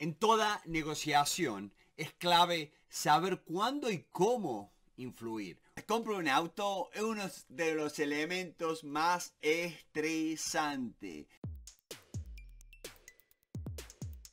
En toda negociación es clave saber cuándo y cómo influir. Compro un auto es uno de los elementos más estresantes.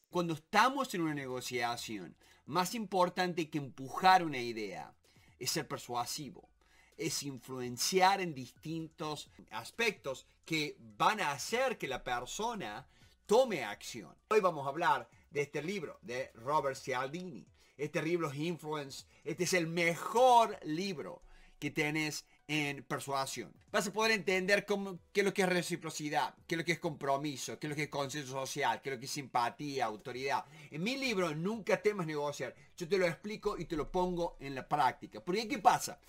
Cuando estamos en una negociación, más importante que empujar una idea es ser persuasivo, es influenciar en distintos aspectos que van a hacer que la persona tome acción. Hoy vamos a hablar de este libro de Robert Cialdini. Este libro es Influence. Este es el mejor libro que tienes en persuasión. Vas a poder entender cómo, qué es lo que es reciprocidad, qué es lo que es compromiso, qué es lo que es consenso social, qué es lo que es simpatía, autoridad. En mi libro, Nunca temas negociar, yo te lo explico y te lo pongo en la práctica. Porque ¿qué pasa?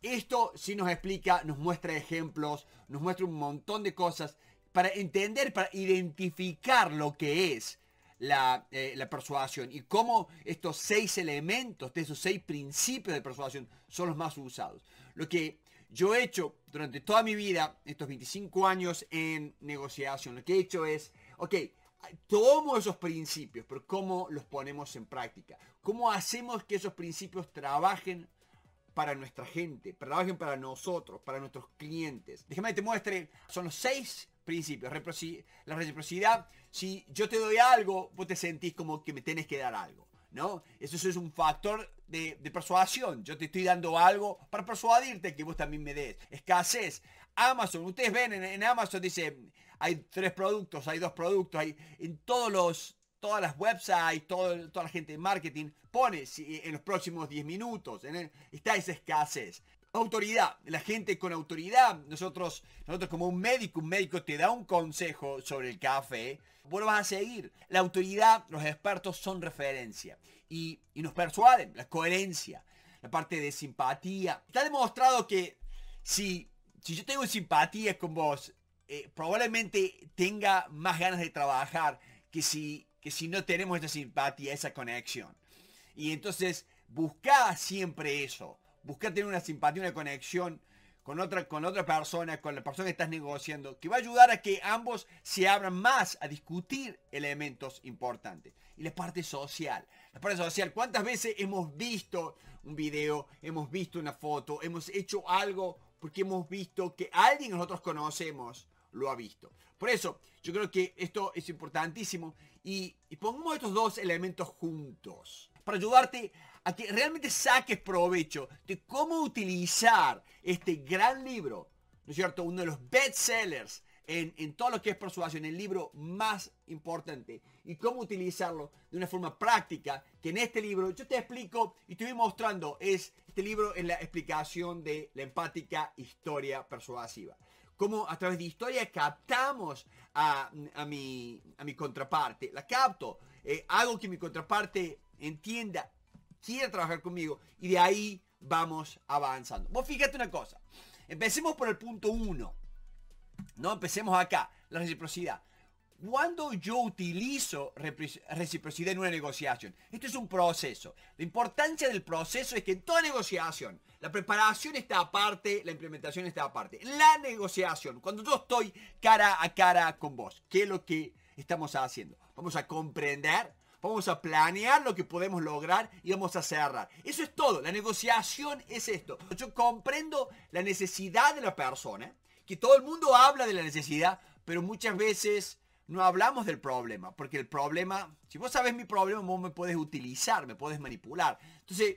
Esto sí nos explica, nos muestra ejemplos, nos muestra un montón de cosas para entender, para identificar lo que es eh, la, persuasión y cómo estos seis elementos, de esos seis principios de persuasión son los más usados. Lo que yo he hecho durante toda mi vida, estos 25 años en negociación, lo que he hecho es, ok, tomo esos principios, pero ¿cómo los ponemos en práctica? ¿Cómo hacemos que esos principios trabajen? para nuestra gente, trabajen para nosotros, para nuestros clientes. Déjame te muestre, son los seis principio, la reciprocidad, si yo te doy algo, vos te sentís como que me tenés que dar algo, ¿no? Eso es un factor de, persuasión, yo te estoy dando algo para persuadirte que vos también me des. Escasez, Amazon, ustedes ven en, Amazon dice, hay tres productos, hay dos productos, hay en todos los, todas las websites, todo, toda la gente de marketing pone en los próximos 10 minutos. está esa escasez autoridad, la gente con autoridad, nosotros, nosotros como un médico, un médico te da un consejo sobre el café, vos a seguir. La autoridad, los expertos son referencia y, nos persuaden, la coherencia, la parte de simpatía. Está demostrado que si, si yo tengo simpatía con vos, eh, probablemente tenga más ganas de trabajar que si, que si no tenemos esa simpatía, esa conexión. Y entonces busca siempre eso buscar tener una simpatía, una conexión con otra, con persona, con la persona que estás negociando, que va a ayudar a que ambos se abran más a discutir elementos importantes. Y la parte social. La parte social, ¿cuántas veces hemos visto un video, hemos visto una foto, hemos hecho algo porque hemos visto que alguien que nosotros conocemos lo ha visto? Por eso, yo creo que esto es importantísimo y, y pongamos estos dos elementos juntos para ayudarte a que realmente saques provecho de cómo utilizar este gran libro, ¿no es cierto? Uno de los bestsellers en, en todo lo que es persuasión, el libro más importante, y cómo utilizarlo de una forma práctica, que en este libro yo te explico y te voy mostrando, es este libro en la explicación de la empática historia persuasiva. Cómo a través de historia captamos a, mi, a mi contraparte, la capto, eh, hago que mi contraparte entienda quiere trabajar conmigo y de ahí vamos avanzando. Vos fíjate una cosa, empecemos por el punto 1, ¿no? Empecemos acá, la reciprocidad. Cuando yo utilizo reciprocidad en una negociación, esto es un proceso. La importancia del proceso es que en toda negociación, la preparación está aparte, la implementación está aparte. La negociación, cuando yo estoy cara a cara con vos, ¿qué es lo que estamos haciendo? Vamos a comprender Vamos a planear lo que podemos lograr y vamos a cerrar. Eso es todo. La negociación es esto. Yo comprendo la necesidad de la persona, que todo el mundo habla de la necesidad, pero muchas veces no hablamos del problema, porque el problema, si vos sabes mi problema, vos me puedes utilizar, me puedes manipular. Entonces,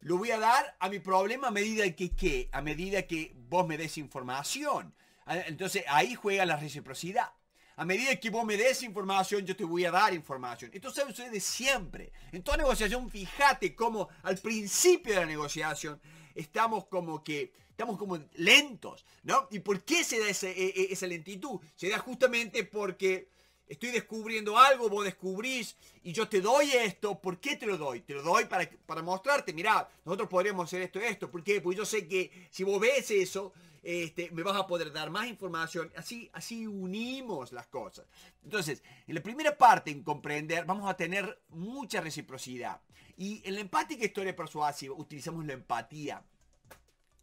lo voy a dar a mi problema a medida que qué, a medida que vos me des información. Ah, entonces, ahí juega la reciprocidad. A medida que vos me des información, yo te voy a dar información. Entonces sucede siempre. En toda negociación, fíjate cómo al principio de la negociación estamos como que estamos como lentos, ¿no? ¿Y por qué se da e, e, esa lentitud? Se da justamente porque estoy descubriendo algo, vos descubrís y yo te doy esto, ¿por qué te lo doy? Te lo doy para, para mostrarte, mirá, nosotros podríamos hacer esto, esto, ¿por qué? Porque yo sé que si vos ves eso, este, me vas a poder dar más información. Así, así unimos las cosas. Entonces, en la primera parte en comprender, vamos a tener mucha reciprocidad. Y en la empática historia persuasiva utilizamos la empatía.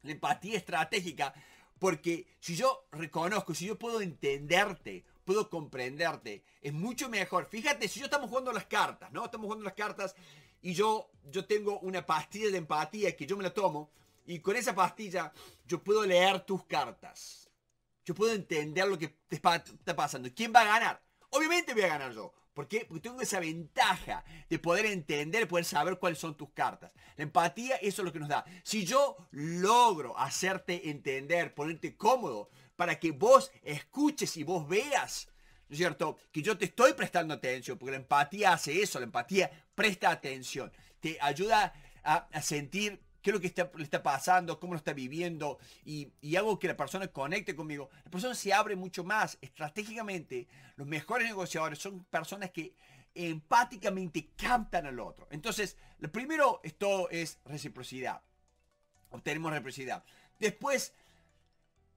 La empatía estratégica, porque si yo reconozco, si yo puedo entenderte, puedo comprenderte, es mucho mejor. Fíjate, si yo estamos jugando las cartas, ¿no? Estamos jugando las cartas y yo, yo tengo una pastilla de empatía que yo me la tomo y con esa pastilla yo puedo leer tus cartas. Yo puedo entender lo que te está pasando. ¿Quién va a ganar? Obviamente voy a ganar yo. ¿Por qué? Porque tengo esa ventaja de poder entender, poder saber cuáles son tus cartas. La empatía, eso es lo que nos da. Si yo logro hacerte entender, ponerte cómodo, para que vos escuches y vos veas, ¿no es cierto? Que yo te estoy prestando atención, porque la empatía hace eso, la empatía presta atención. Te ayuda a, a sentir qué es lo que está, le está pasando, cómo lo está viviendo y, y, hago que la persona conecte conmigo. La persona se abre mucho más estratégicamente. Los mejores negociadores son personas que empáticamente captan al otro. Entonces, lo primero esto es reciprocidad. Obtenemos reciprocidad. Después,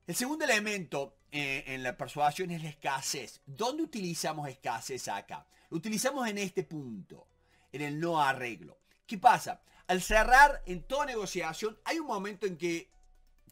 el segundo elemento eh, en la persuasión es la escasez. ¿Dónde utilizamos escasez acá? Lo utilizamos en este punto, en el no arreglo. ¿Qué pasa? al cerrar en toda negociación, hay un momento en que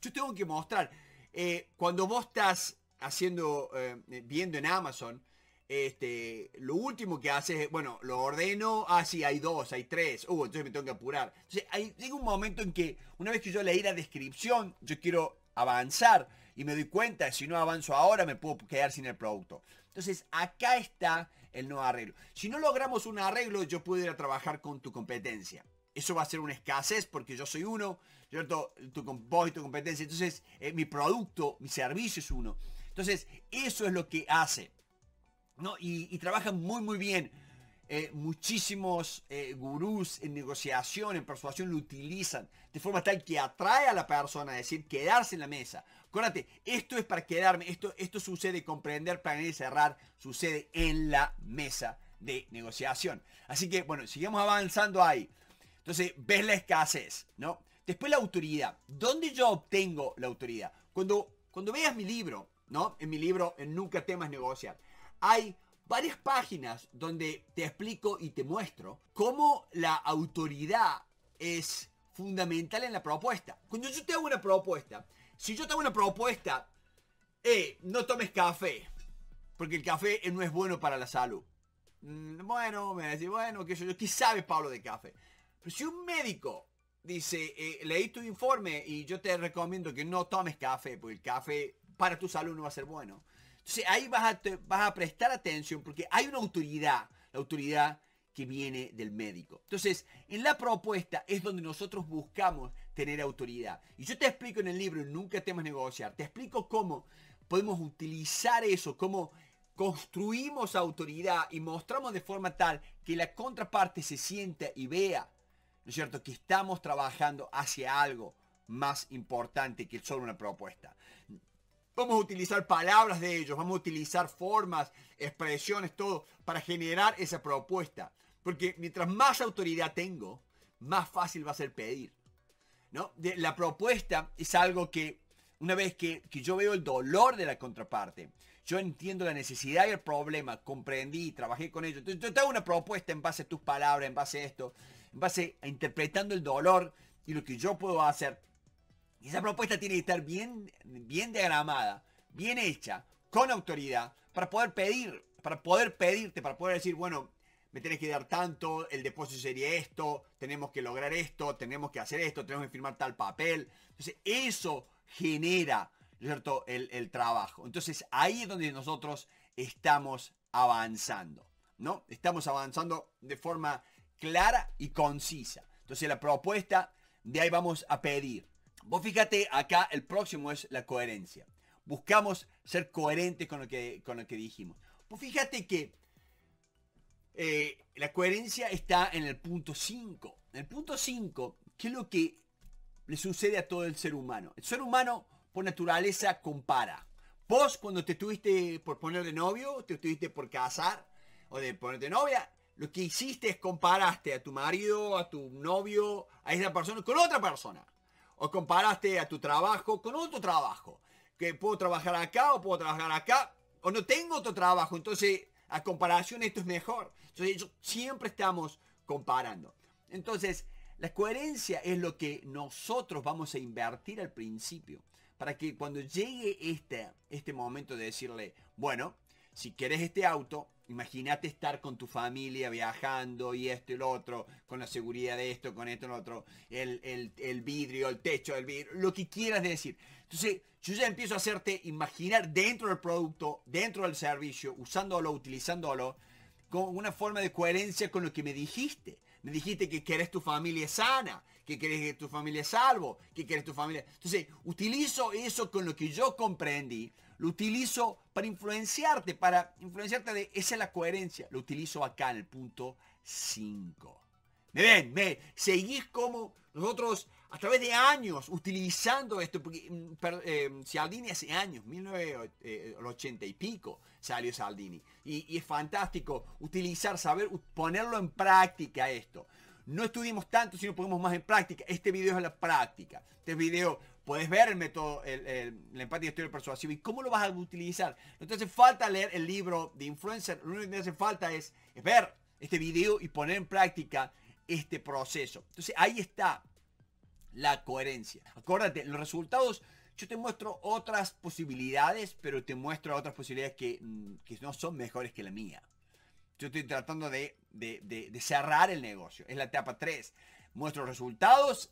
yo tengo que mostrar, eh, cuando vos estás haciendo, eh, viendo en Amazon, este, lo último que haces es, bueno, lo ordeno, ah, sí, hay dos, hay tres, uh, entonces me tengo que apurar. Entonces, hay, llega un momento en que, una vez que yo leí la descripción, yo quiero avanzar y me doy cuenta, si no avanzo ahora, me puedo quedar sin el producto. Entonces, acá está el nuevo arreglo. Si no logramos un arreglo, yo puedo ir a trabajar con tu competencia eso va a ser una escasez porque yo soy uno, ¿cierto? Tu, vos tu competencia. Entonces, eh, mi producto, mi servicio es uno. Entonces, eso es lo que hace. ¿no? Y, trabaja trabajan muy, muy bien. Eh, muchísimos eh, gurús en negociación, en persuasión, lo utilizan de forma tal que atrae a la persona, a decir, quedarse en la mesa. Acuérdate, esto es para quedarme, esto, esto sucede, comprender, para y cerrar, sucede en la mesa de negociación. Así que, bueno, sigamos avanzando ahí. Entonces, ves la escasez, ¿no? Después la autoridad. ¿Dónde yo obtengo la autoridad? Cuando, cuando veas mi libro, ¿no? En mi libro, en Nunca temas negocia, hay varias páginas donde te explico y te muestro cómo la autoridad es fundamental en la propuesta. Cuando yo te hago una propuesta, si yo te hago una propuesta, eh, no tomes café, porque el café eh, no es bueno para la salud. Mm, bueno, me decís, bueno, qué sé yo, ¿qué sabe Pablo de café? Pero si un médico dice, eh, leí tu informe y yo te recomiendo que no tomes café, porque el café para tu salud no va a ser bueno. Entonces ahí vas vas a prestar atención porque hay una autoridad, la autoridad que viene del médico. Entonces, en la propuesta es donde nosotros buscamos tener autoridad. Y yo te explico en el libro Nunca temas negociar, te explico cómo podemos utilizar eso, cómo construimos autoridad y mostramos de forma tal que la contraparte se sienta y vea cierto?, que estamos trabajando hacia algo más importante que solo una propuesta. Vamos a utilizar palabras de ellos, vamos a utilizar formas, expresiones, todo, para generar esa propuesta. Porque mientras más autoridad tengo, más fácil va a ser pedir. ¿no? la propuesta es algo que, una vez que, yo veo el dolor de la contraparte, yo entiendo la necesidad y el problema, comprendí, trabajé con ellos. Entonces, yo te una propuesta en base a tus palabras, en base a esto en base a interpretando el dolor y lo que yo puedo hacer. esa propuesta tiene que estar bien, bien diagramada, bien hecha, con autoridad, para poder pedir, para poder pedirte, para poder decir, bueno, me tenés que dar tanto, el depósito sería esto, tenemos que lograr esto, tenemos que hacer esto, tenemos que firmar tal papel. Entonces, eso genera, ¿cierto?, el, el trabajo. Entonces, ahí es donde nosotros estamos avanzando, ¿no? Estamos avanzando de forma clara y concisa. Entonces la propuesta de ahí vamos a pedir. Vos fíjate, acá el próximo es la coherencia. Buscamos ser coherentes con lo que, con lo que dijimos. Vos fíjate que eh, la coherencia está en el punto 5. En el punto 5, ¿qué es lo que le sucede a todo el ser humano? El ser humano por naturaleza compara. Vos cuando te estuviste por poner de novio, te estuviste por casar o de ponerte novia, lo que hiciste es comparaste a tu marido, a tu novio, a esa persona con otra persona. O comparaste a tu trabajo con otro trabajo. Que puedo trabajar acá o puedo trabajar acá. O no tengo otro trabajo. Entonces, a comparación esto es mejor. Entonces, siempre estamos comparando. Entonces, la coherencia es lo que nosotros vamos a invertir al principio. Para que cuando llegue este, este momento de decirle, bueno, si querés este auto, imagínate estar con tu familia viajando y esto y lo otro, con la seguridad de esto, con esto y lo otro, el, vidrio, el techo del vidrio, lo que quieras decir. Entonces, yo ya empiezo a hacerte imaginar dentro del producto, dentro del servicio, usándolo, utilizándolo, con una forma de coherencia con lo que me dijiste. Me dijiste que querés tu familia sana, que querés que tu familia es salvo, que querés tu familia. Entonces, utilizo eso con lo que yo comprendí, lo utilizo para influenciarte, para influenciarte de esa es la coherencia. Lo utilizo acá en el punto 5. ¿Me ven? ¿Me seguís como nosotros a través de años utilizando esto? Porque mm, eh, hace años, 1980 y pico, salió Saldini, y es fantástico utilizar, saber ponerlo en práctica esto no estudiemos tanto, sino ponemos más en práctica. Este video es la práctica. Este video, puedes ver el método, el, el, la empatía estudio persuasivo y cómo lo vas a utilizar. No te hace falta leer el libro de influencer, lo único que te hace falta es, ver este video y poner en práctica este proceso. Entonces ahí está la coherencia. Acuérdate, los resultados yo te muestro otras posibilidades, pero te muestro otras posibilidades que, mm, no son mejores que la mía. Yo estoy tratando de, cerrar el negocio. Es la etapa 3. Muestro resultados,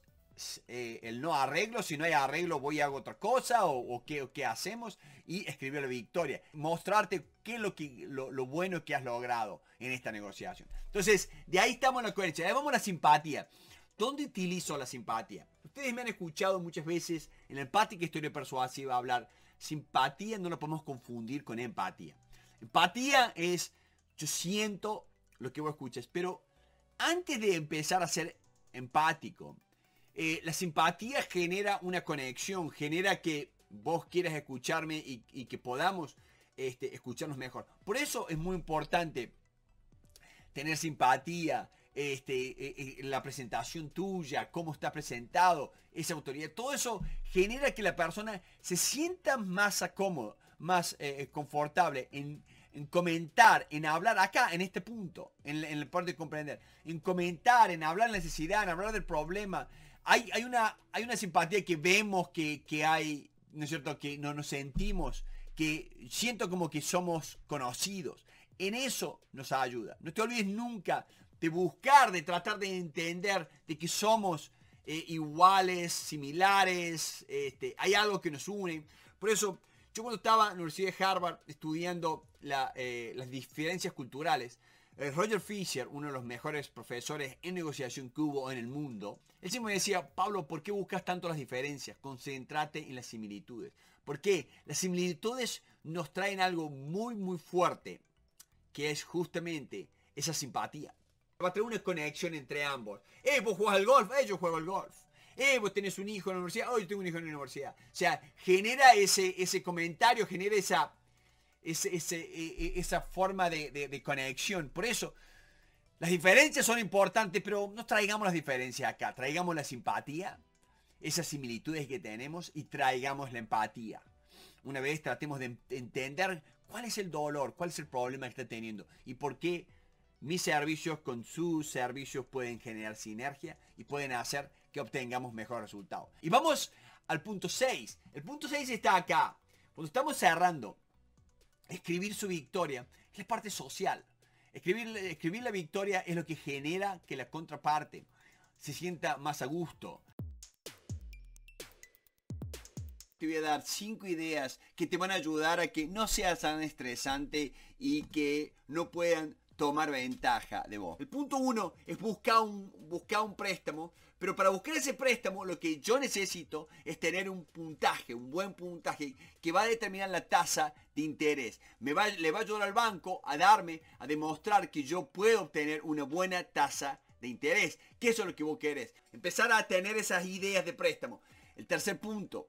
eh, el no arreglo, si no hay arreglo voy a hago otra cosa o, qué, hacemos y escribir la victoria, mostrarte qué es lo, bueno que has logrado en esta negociación. Entonces, de ahí estamos en la coherencia, ahí vamos a la simpatía. ¿Dónde utilizo la simpatía? Ustedes me han escuchado muchas veces en la empática historia persuasiva hablar, simpatía no la podemos confundir con empatía. Empatía es yo siento lo que vos escuchas, pero antes de empezar a ser empático, eh, la simpatía genera una conexión, genera que vos quieras escucharme y, que podamos este, escucharnos mejor. Por eso es muy importante tener simpatía, este, eh, eh, la presentación tuya, cómo está presentado, esa autoridad, todo eso genera que la persona se sienta más cómodo, más confortable en en comentar, en hablar acá, en este punto, en, el poder de comprender, en comentar, en hablar de necesidad, en hablar del problema. Hay, hay, una, hay una simpatía que vemos que, hay, ¿no es cierto?, que no nos sentimos, que siento como que somos conocidos. En eso nos ayuda. No te olvides nunca de buscar, de tratar de entender de que somos eh, iguales, similares, este, hay algo que nos une. Por eso yo cuando estaba en la Universidad de Harvard estudiando eh, las diferencias culturales, eh, Roger Fisher, uno de los mejores profesores en negociación que hubo en el mundo, él siempre me decía, Pablo, ¿por qué buscas tanto las diferencias? Concéntrate en las similitudes. Porque Las similitudes nos traen algo muy, muy fuerte, que es justamente esa simpatía. Va a traer una conexión entre ambos. ¡Eh, vos jugás al golf! ¡Eh, yo juego al golf! eh, vos tenés un hijo en la universidad, hoy tengo un hijo en la universidad. O sea, genera ese, ese comentario, genera esa, e, e, esa forma de, de conexión. Por eso, las diferencias son importantes, pero no traigamos las diferencias acá, traigamos la simpatía, esas similitudes que tenemos y traigamos la empatía. Una vez tratemos de entender cuál es el dolor, cuál es el problema que está teniendo y por qué mis servicios con sus servicios pueden generar sinergia y pueden hacer que obtengamos mejor resultado. Y vamos al punto 6. El punto 6 está acá. Cuando estamos cerrando, escribir su victoria es la parte social. Escribir, escribir la victoria es lo que genera que la contraparte se sienta más a gusto. Te voy a dar 5 ideas que te van a ayudar a que no seas tan estresante y que no puedan tomar ventaja de vos. El punto uno es buscar un, buscar un préstamo, pero para buscar ese préstamo lo que yo necesito es tener un puntaje, un buen puntaje que va a determinar la tasa de interés. Me va, le va a ayudar al banco a darme, a demostrar que yo puedo obtener una buena tasa de interés, que es lo que vos querés. Empezar a tener esas ideas de préstamo. El tercer punto,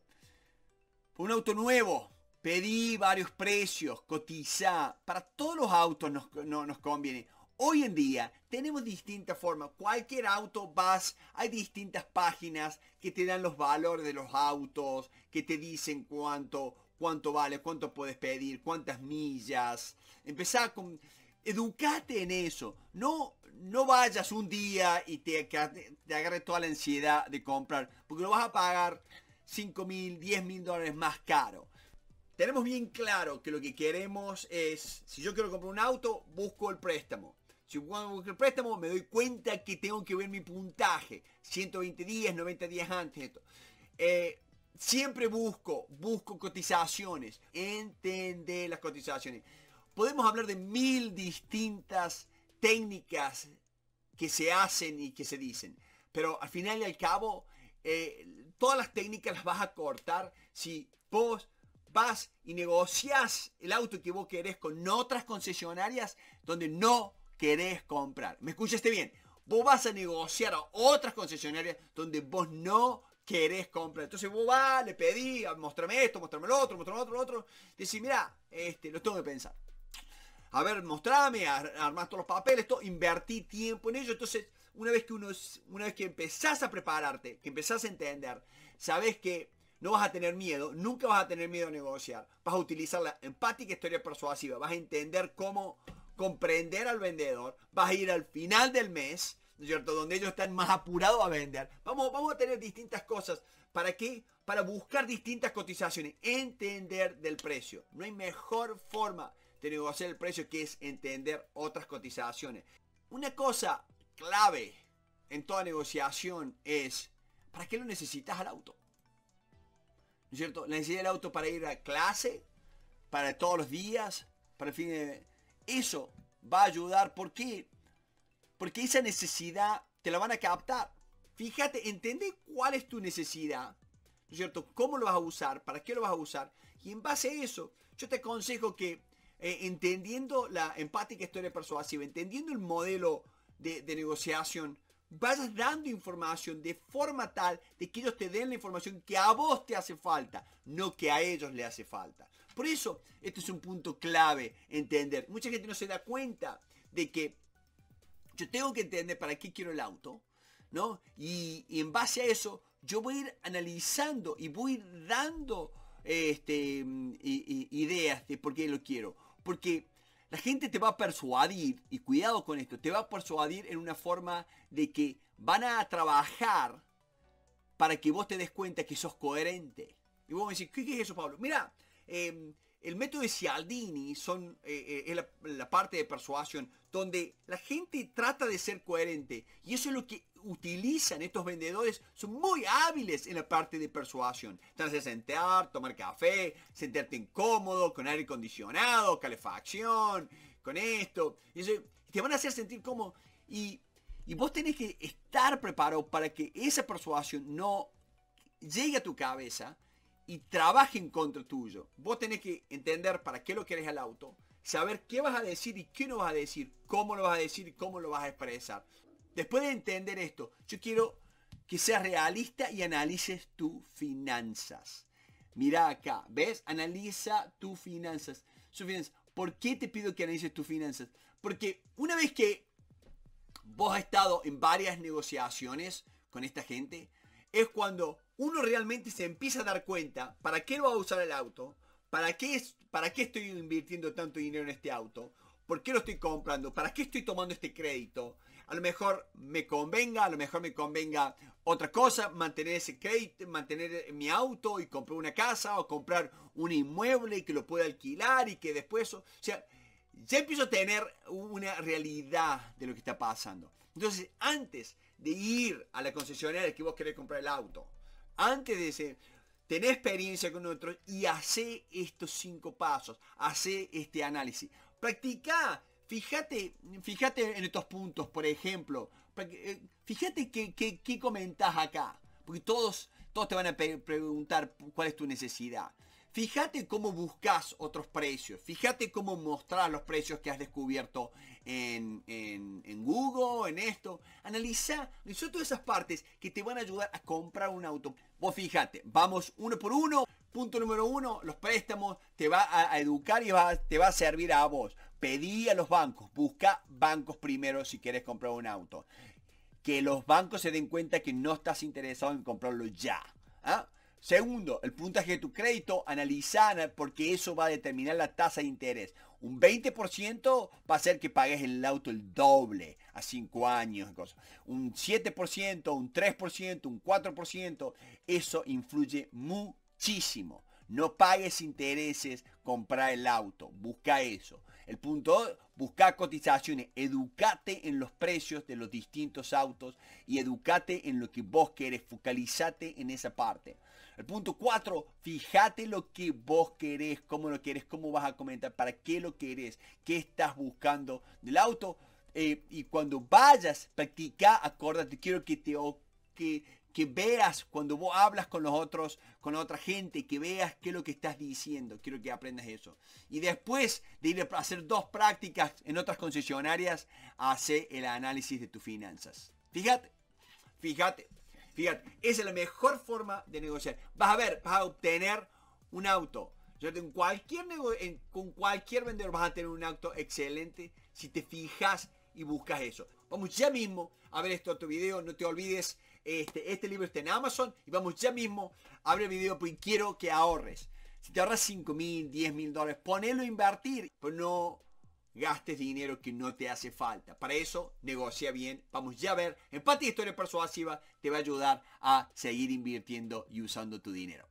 un auto nuevo Pedí varios precios, cotiza. Para todos los autos nos, nos conviene. Hoy en día tenemos distintas formas. Cualquier auto vas, hay distintas páginas que te dan los valores de los autos, que te dicen cuánto, cuánto vale, cuánto puedes pedir, cuántas millas. Empezá con... Educate en eso. No, no vayas un día y te, te agarre toda la ansiedad de comprar, porque lo vas a pagar 5 mil, 10 mil dólares más caro tenemos bien claro que lo que queremos es, si yo quiero comprar un auto, busco el préstamo. Si busco el préstamo, me doy cuenta que tengo que ver mi puntaje. 120 días, 90 días antes. Esto. Eh, siempre busco, busco cotizaciones. Entender las cotizaciones. Podemos hablar de mil distintas técnicas que se hacen y que se dicen. Pero al final y al cabo, eh, todas las técnicas las vas a cortar si vos vas y negocias el auto que vos querés con otras concesionarias donde no querés comprar. ¿Me escuchaste bien? Vos vas a negociar a otras concesionarias donde vos no querés comprar. Entonces vos vas, le pedí, ah, mostrame esto, mostrame el otro, mostrame el otro, lo otro. Decís, mira, este, lo tengo que pensar. A ver, mostrame, ar armás todos los papeles, todo, invertí tiempo en ello. Entonces, una vez que uno, una vez que empezás a prepararte, que empezás a entender, sabes que no vas a tener miedo, nunca vas a tener miedo a negociar. Vas a utilizar la empática historia persuasiva, vas a entender cómo comprender al vendedor, vas a ir al final del mes, ¿no es cierto? Donde ellos están más apurados a vender. Vamos, vamos a tener distintas cosas. ¿Para qué? Para buscar distintas cotizaciones, entender del precio. No hay mejor forma de negociar el precio que es entender otras cotizaciones. Una cosa clave en toda negociación es, ¿para qué lo necesitas al auto? ¿no es cierto? La necesidad del auto para ir a clase, para todos los días, para el fin de... Eso va a ayudar. ¿Por qué? Porque esa necesidad te la van a captar. Fíjate, entiende cuál es tu necesidad, ¿no es cierto? ¿Cómo lo vas a usar? ¿Para qué lo vas a usar? Y en base a eso, yo te aconsejo que eh, entendiendo la empática historia persuasiva, entendiendo el modelo de negociación vayas dando información de forma tal de que ellos te den la información que a vos te hace falta, no que a ellos le hace falta. Por eso, este es un punto clave, entender. Mucha gente no se da cuenta de que yo tengo que entender para qué quiero el auto, ¿no? Y, en base a eso, yo voy a ir analizando y voy a ir dando este, mm, ideas de por qué lo quiero. Porque la gente te va a persuadir, y cuidado con esto, te va a persuadir en una forma de que van a trabajar para que vos te des cuenta que sos coherente. Y vos me decís, ¿qué, es eso, Pablo? Mira, em, el método de Cialdini son, eh, eh, es la, parte de persuasión, donde la gente trata de ser coherente. Y eso es lo que utilizan estos vendedores son muy hábiles en la parte de persuasión. Te sentar, tomar café, sentarte incómodo, con aire acondicionado, calefacción, con esto. Y eso, te van a hacer sentir cómodo. Y, y vos tenés que estar preparado para que esa persuasión no llegue a tu cabeza y trabaje en contra tuyo. Vos tenés que entender para qué lo querés al auto, saber qué vas a decir y qué no vas a decir, cómo lo vas a decir y cómo lo vas a expresar. Después de entender esto, yo quiero que seas realista y analices tus finanzas. Mira acá, ¿ves? Analiza tus finanzas. Sus ¿Por qué te pido que analices tus finanzas? Porque una vez que vos has estado en varias negociaciones con esta gente, es cuando uno realmente se empieza a dar cuenta para qué lo va a usar el auto, para qué, es, para qué estoy invirtiendo tanto dinero en este auto, ¿Por qué lo estoy comprando? ¿Para qué estoy tomando este crédito? A lo mejor me convenga, a lo mejor me convenga otra cosa, mantener ese crédito, mantener mi auto y comprar una casa o comprar un inmueble y que lo pueda alquilar y que después, o sea, ya empiezo a tener una realidad de lo que está pasando. Entonces, antes de ir a la concesionaria que vos querés comprar el auto, antes de tener experiencia con otros y hacer estos cinco pasos, hacer este análisis. Practica. Fíjate, fíjate en estos puntos, por ejemplo. Eh, fíjate qué, qué, comentás acá. Porque todos, todos te van a preguntar cuál es tu necesidad. Fíjate cómo buscas otros precios. Fíjate cómo mostrar los precios que has descubierto en, Google, en esto. Analiza, analiza todas esas partes que te van a ayudar a comprar un auto. Vos fíjate, vamos uno por uno. Punto número uno, los préstamos te va a educar y te va a servir a vos. Pedí a los bancos, busca bancos primero si quieres comprar un auto. Que los bancos se den cuenta que no estás interesado en comprarlo ya. ¿ah? Segundo, el puntaje de tu crédito, analizar porque eso va a determinar la tasa de interés. Un 20% va a ser que pagues el auto el doble a cinco años. Un 7%, un 3%, un 4%, eso influye mucho muchísimo. No pagues intereses, Comprar el auto, busca eso. El punto, dos, busca cotizaciones, educate en los precios de los distintos autos y educate en lo que vos querés, focalizate en esa parte. El punto 4, fíjate lo que vos querés, cómo lo querés, cómo vas a comentar, para qué lo querés, qué estás buscando del auto. Eh, y cuando vayas, practica, acordate, quiero que te, que que veas cuando vos hablas con los otros, con otra gente, que veas qué es lo que estás diciendo. Quiero que aprendas eso. Y después de ir a hacer dos prácticas en otras concesionarias, hace el análisis de tus finanzas. Fíjate, fíjate, fíjate. Esa es la mejor forma de negociar. Vas a ver, vas a obtener un auto. Yo tengo cualquier con cualquier vendedor vas a tener un auto excelente si te fijas y buscas eso. Vamos ya mismo a ver esto otro video. No te olvides este, este, libro está en Amazon y vamos ya mismo, abre el video porque quiero que ahorres. Si te ahorras 5 mil, 10 mil dólares, ponelo a invertir, pero no gastes dinero que no te hace falta. Para eso, negocia bien. Vamos ya a ver. Empatía Historia Persuasiva te va a ayudar a seguir invirtiendo y usando tu dinero.